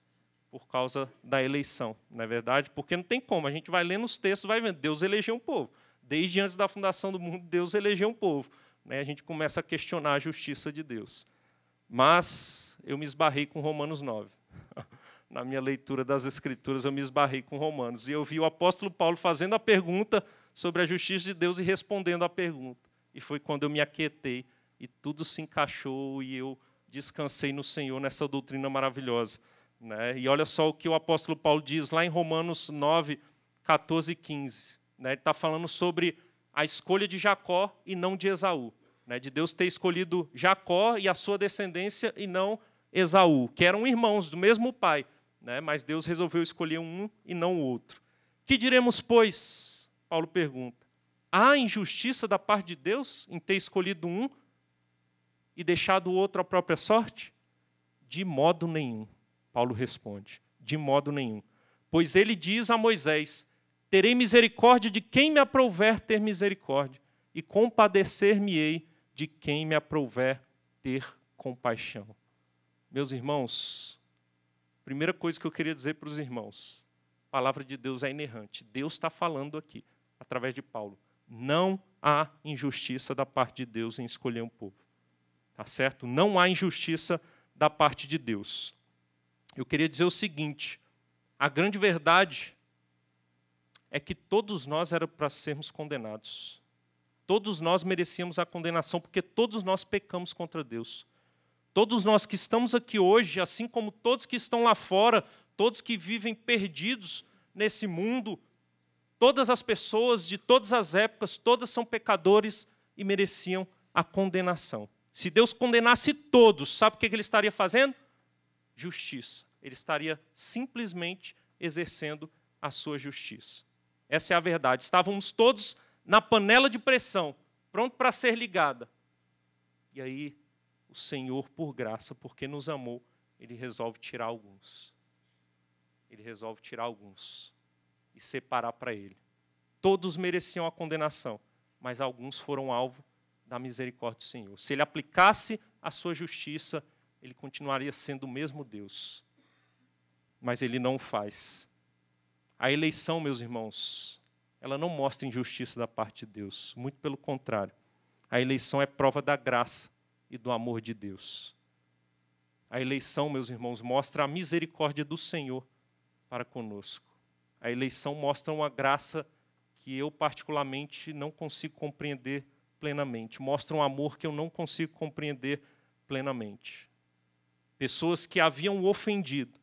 por causa da eleição, não é verdade? Porque não tem como, a gente vai lendo os textos, vai vendo, Deus elegeu um povo. Desde antes da fundação do mundo, Deus elegeu um povo. Né? A gente começa a questionar a justiça de Deus. Mas eu me esbarrei com Romanos 9. Na minha leitura das Escrituras, eu me esbarrei com Romanos. E eu vi o apóstolo Paulo fazendo a pergunta sobre a justiça de Deus e respondendo a pergunta. E foi quando eu me aquietei e tudo se encaixou e eu descansei no Senhor nessa doutrina maravilhosa. Né? E olha só o que o apóstolo Paulo diz lá em Romanos 9, 14 e 15. Né? Ele está falando sobre a escolha de Jacó e não de Esaú. Né? De Deus ter escolhido Jacó e a sua descendência e não Esaú, que eram irmãos do mesmo pai. Né? Mas Deus resolveu escolher um e não o outro. Que diremos, pois? Paulo pergunta. Há injustiça da parte de Deus em ter escolhido um e deixado o outro à própria sorte? De modo nenhum, Paulo responde, de modo nenhum. Pois ele diz a Moisés: Terei misericórdia de quem me aprouver ter misericórdia, e compadecer-me-ei de quem me aprouver ter compaixão. Meus irmãos, primeira coisa que eu queria dizer para os irmãos: a palavra de Deus é inerrante. Deus está falando aqui, através de Paulo. Não há injustiça da parte de Deus em escolher um povo. Tá certo? Não há injustiça da parte de Deus. Eu queria dizer o seguinte: a grande verdade é que todos nós era para sermos condenados. Todos nós merecíamos a condenação porque todos nós pecamos contra Deus. Todos nós que estamos aqui hoje, assim como todos que estão lá fora, todos que vivem perdidos nesse mundo, todas as pessoas de todas as épocas, todas são pecadores e mereciam a condenação. Se Deus condenasse todos, sabe o que ele estaria fazendo? Justiça. Ele estaria simplesmente exercendo a sua justiça. Essa é a verdade. Estávamos todos na panela de pressão, pronto para ser ligada. E aí, o Senhor, por graça, porque nos amou, ele resolve tirar alguns. Ele resolve tirar alguns e separar para ele. Todos mereciam a condenação, mas alguns foram alvo da misericórdia do Senhor. Se ele aplicasse a sua justiça, ele continuaria sendo o mesmo Deus. Mas ele não o faz. A eleição, meus irmãos, ela não mostra injustiça da parte de Deus, muito pelo contrário. A eleição é prova da graça e do amor de Deus. A eleição, meus irmãos, mostra a misericórdia do Senhor para conosco. A eleição mostra uma graça que eu, particularmente, não consigo compreender plenamente, mostra um amor que eu não consigo compreender plenamente. Pessoas que haviam ofendido,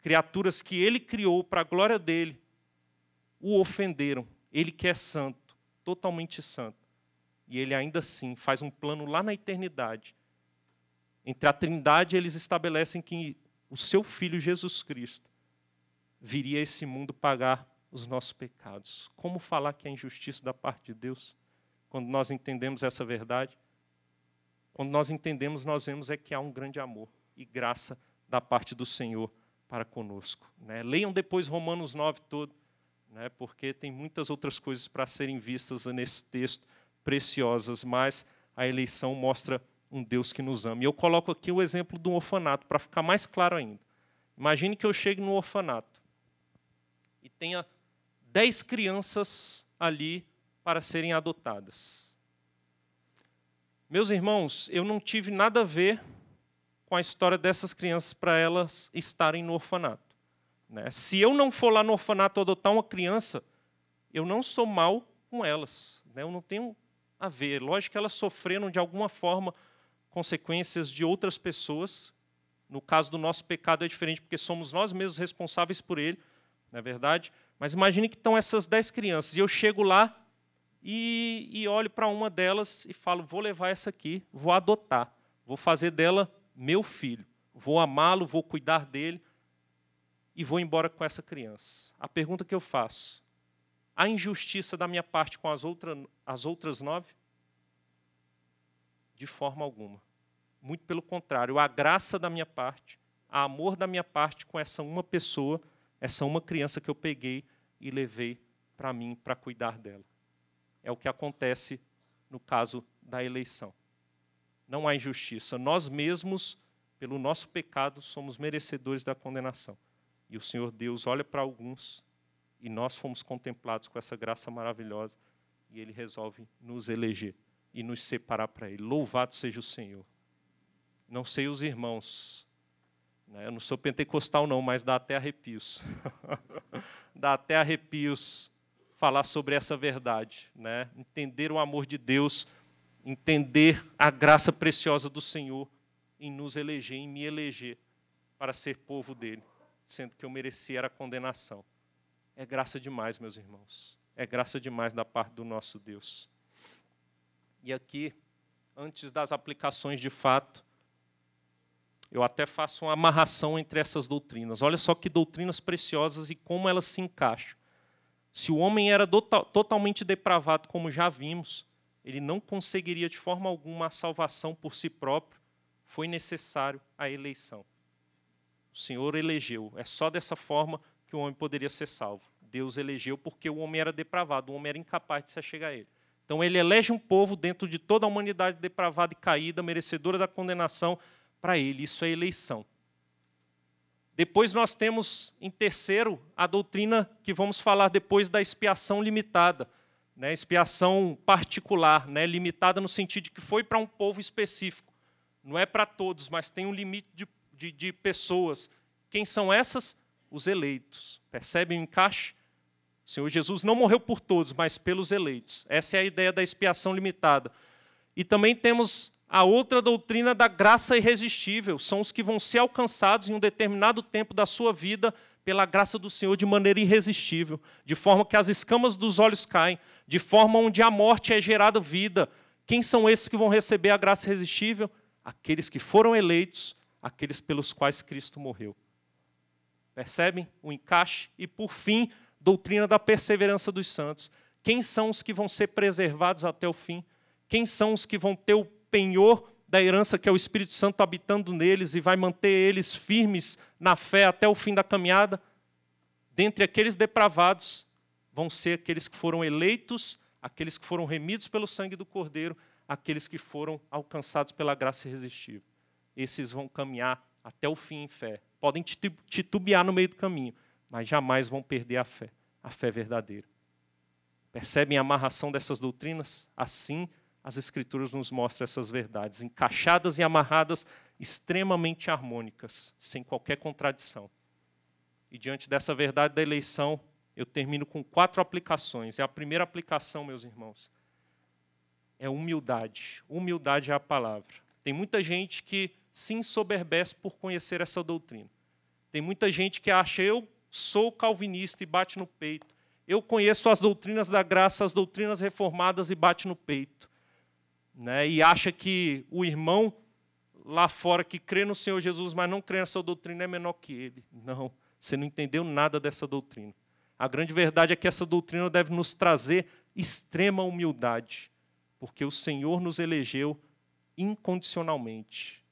criaturas que ele criou para a glória dele, o ofenderam. Ele que é santo, totalmente santo. E ele ainda assim faz um plano lá na eternidade. Entre a Trindade, eles estabelecem que o seu filho Jesus Cristo viria a esse mundo pagar os nossos pecados. Como falar que é injustiça da parte de Deus? Quando nós entendemos essa verdade, quando nós entendemos, nós vemos é que há um grande amor e graça da parte do Senhor para conosco. Né? Leiam depois Romanos 9 todo, né? porque tem muitas outras coisas para serem vistas nesse texto, preciosas, mas a eleição mostra um Deus que nos ama. E eu coloco aqui o exemplo de um orfanato, para ficar mais claro ainda. Imagine que eu chegue num orfanato e tenha dez crianças ali para serem adotadas. Meus irmãos, eu não tive nada a ver com a história dessas crianças para elas estarem no orfanato. Né? Se eu não for lá no orfanato adotar uma criança, eu não sou mal com elas. Né? Eu não tenho a ver. Lógico que elas sofreram de alguma forma consequências de outras pessoas. No caso do nosso pecado é diferente, porque somos nós mesmos responsáveis por ele, não é verdade? Mas imagine que estão essas dez crianças e eu chego lá e, e olho para uma delas e falo: vou levar essa aqui, vou adotar, vou fazer dela meu filho, vou amá-lo, vou cuidar dele e vou embora com essa criança. A pergunta que eu faço: há injustiça da minha parte com as, outra, as outras nove? De forma alguma. Muito pelo contrário, há graça da minha parte, há amor da minha parte com essa uma pessoa, essa uma criança que eu peguei e levei para mim para cuidar dela. É o que acontece no caso da eleição. Não há injustiça. Nós mesmos, pelo nosso pecado, somos merecedores da condenação. E o Senhor Deus olha para alguns e nós fomos contemplados com essa graça maravilhosa e ele resolve nos eleger e nos separar para ele. Louvado seja o Senhor. Não sei os irmãos, né? eu não sou pentecostal, não, mas dá até arrepios. dá até arrepios falar sobre essa verdade, né? Entender o amor de Deus, entender a graça preciosa do Senhor em nos eleger, em me eleger para ser povo dele, sendo que eu merecia a condenação. É graça demais, meus irmãos. É graça demais da parte do nosso Deus. E aqui, antes das aplicações de fato, eu até faço uma amarração entre essas doutrinas. Olha só que doutrinas preciosas e como elas se encaixam. Se o homem era totalmente depravado, como já vimos, ele não conseguiria de forma alguma a salvação por si próprio, foi necessário a eleição. O Senhor elegeu. É só dessa forma que o homem poderia ser salvo. Deus elegeu porque o homem era depravado, o homem era incapaz de se achegar a ele. Então ele elege um povo dentro de toda a humanidade depravada e caída, merecedora da condenação para ele. Isso é eleição. Depois nós temos, em terceiro, a doutrina que vamos falar depois da expiação limitada, né, expiação particular, né, limitada no sentido de que foi para um povo específico. Não é para todos, mas tem um limite de, de, de pessoas. Quem são essas? Os eleitos. Percebem o encaixe? O Senhor Jesus não morreu por todos, mas pelos eleitos. Essa é a ideia da expiação limitada. E também temos a outra doutrina da graça irresistível são os que vão ser alcançados em um determinado tempo da sua vida pela graça do Senhor de maneira irresistível, de forma que as escamas dos olhos caem, de forma onde a morte é gerada vida. Quem são esses que vão receber a graça irresistível? Aqueles que foram eleitos, aqueles pelos quais Cristo morreu. Percebem o encaixe? E, por fim, doutrina da perseverança dos santos. Quem são os que vão ser preservados até o fim? Quem são os que vão ter o penhor da herança que é o Espírito Santo habitando neles e vai manter eles firmes na fé até o fim da caminhada, dentre aqueles depravados vão ser aqueles que foram eleitos, aqueles que foram remidos pelo sangue do Cordeiro, aqueles que foram alcançados pela graça irresistível. Esses vão caminhar até o fim em fé. Podem titubear no meio do caminho, mas jamais vão perder a fé, a fé verdadeira. Percebem a amarração dessas doutrinas? Assim, as Escrituras nos mostram essas verdades, encaixadas e amarradas, extremamente harmônicas, sem qualquer contradição. E diante dessa verdade da eleição, eu termino com quatro aplicações. É a primeira aplicação, meus irmãos, é humildade. Humildade é a palavra. Tem muita gente que se ensoberbece por conhecer essa doutrina. Tem muita gente que acha eu sou calvinista e bate no peito. Eu conheço as doutrinas da graça, as doutrinas reformadas e bate no peito né, e acha que o irmão lá fora que crê no Senhor Jesus, mas não crê nessa doutrina, é menor que ele. Não, você não entendeu nada dessa doutrina. A grande verdade é que essa doutrina deve nos trazer extrema humildade, porque o Senhor nos elegeu incondicionalmente.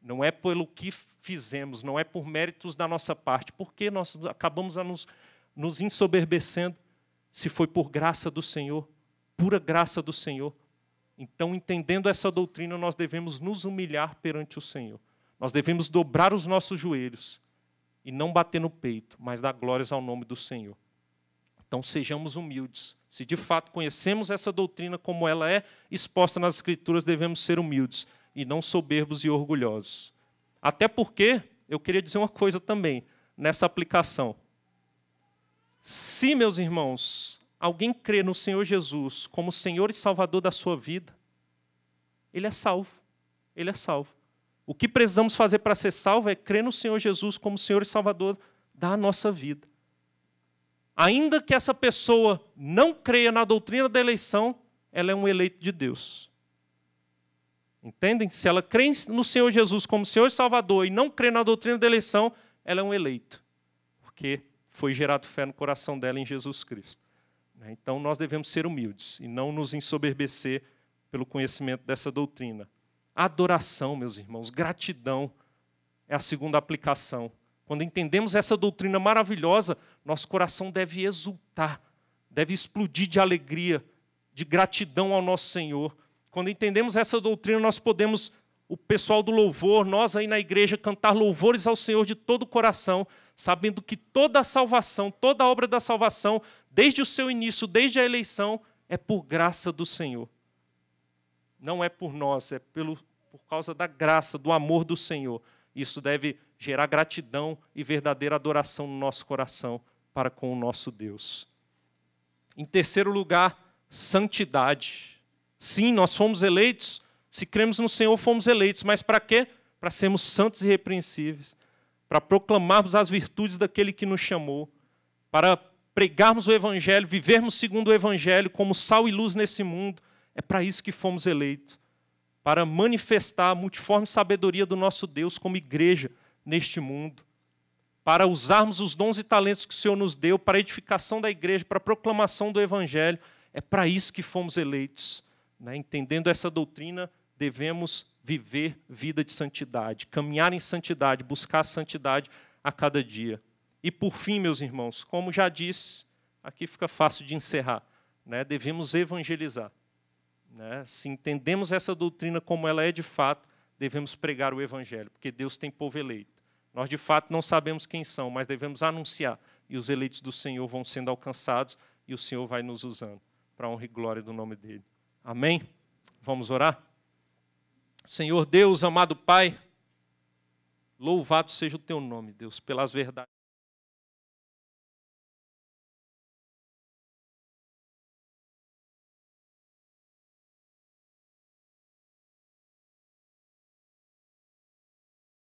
Não é pelo que fizemos, não é por méritos da nossa parte, porque nós acabamos a nos, nos ensoberbecendo, se foi por graça do Senhor, pura graça do Senhor. Então, entendendo essa doutrina, nós devemos nos humilhar perante o Senhor. Nós devemos dobrar os nossos joelhos e não bater no peito, mas dar glórias ao nome do Senhor. Então, sejamos humildes. Se de fato conhecemos essa doutrina como ela é exposta nas Escrituras, devemos ser humildes e não soberbos e orgulhosos. Até porque, eu queria dizer uma coisa também nessa aplicação. Se, meus irmãos, alguém crê no Senhor Jesus como Senhor e Salvador da sua vida, ele é salvo. Ele é salvo. O que precisamos fazer para ser salvo é crer no Senhor Jesus como Senhor e Salvador da nossa vida. Ainda que essa pessoa não creia na doutrina da eleição, ela é um eleito de Deus. Entendem? Se ela crê no Senhor Jesus como Senhor e Salvador e não crê na doutrina da eleição, ela é um eleito. Porque foi gerado fé no coração dela em Jesus Cristo. Né? Então nós devemos ser humildes e não nos ensoberbecer pelo conhecimento dessa doutrina. Adoração, meus irmãos, gratidão é a segunda aplicação. Quando entendemos essa doutrina maravilhosa, nosso coração deve exultar, deve explodir de alegria, de gratidão ao nosso Senhor. Quando entendemos essa doutrina, nós podemos, o pessoal do louvor, nós aí na igreja, cantar louvores ao Senhor de todo o coração, sabendo que toda a salvação, toda a obra da salvação desde o seu início, desde a eleição, é por graça do Senhor. Não é por nós, é pelo, por causa da graça, do amor do Senhor. Isso deve gerar gratidão e verdadeira adoração no nosso coração para com o nosso Deus. Em terceiro lugar, santidade. Sim, nós fomos eleitos, se cremos no Senhor, fomos eleitos, mas para quê? Para sermos santos e repreensíveis, para proclamarmos as virtudes daquele que nos chamou, para pregarmos o Evangelho, vivermos segundo o Evangelho como sal e luz nesse mundo, é para isso que fomos eleitos para manifestar a multiforme sabedoria do nosso Deus como igreja neste mundo, para usarmos os dons e talentos que o Senhor nos deu para a edificação da igreja, para a proclamação do Evangelho. É para isso que fomos eleitos. Né? Entendendo essa doutrina, devemos viver vida de santidade, caminhar em santidade, buscar a santidade a cada dia. E por fim, meus irmãos, como já disse, aqui fica fácil de encerrar, né? devemos evangelizar. Né? Se entendemos essa doutrina como ela é de fato, devemos pregar o evangelho, porque Deus tem povo eleito. Nós de fato não sabemos quem são, mas devemos anunciar, e os eleitos do Senhor vão sendo alcançados, e o Senhor vai nos usando para a honra e glória do nome dele. Amém? Vamos orar? Senhor Deus, amado Pai, louvado seja o teu nome, Deus, pelas verdades.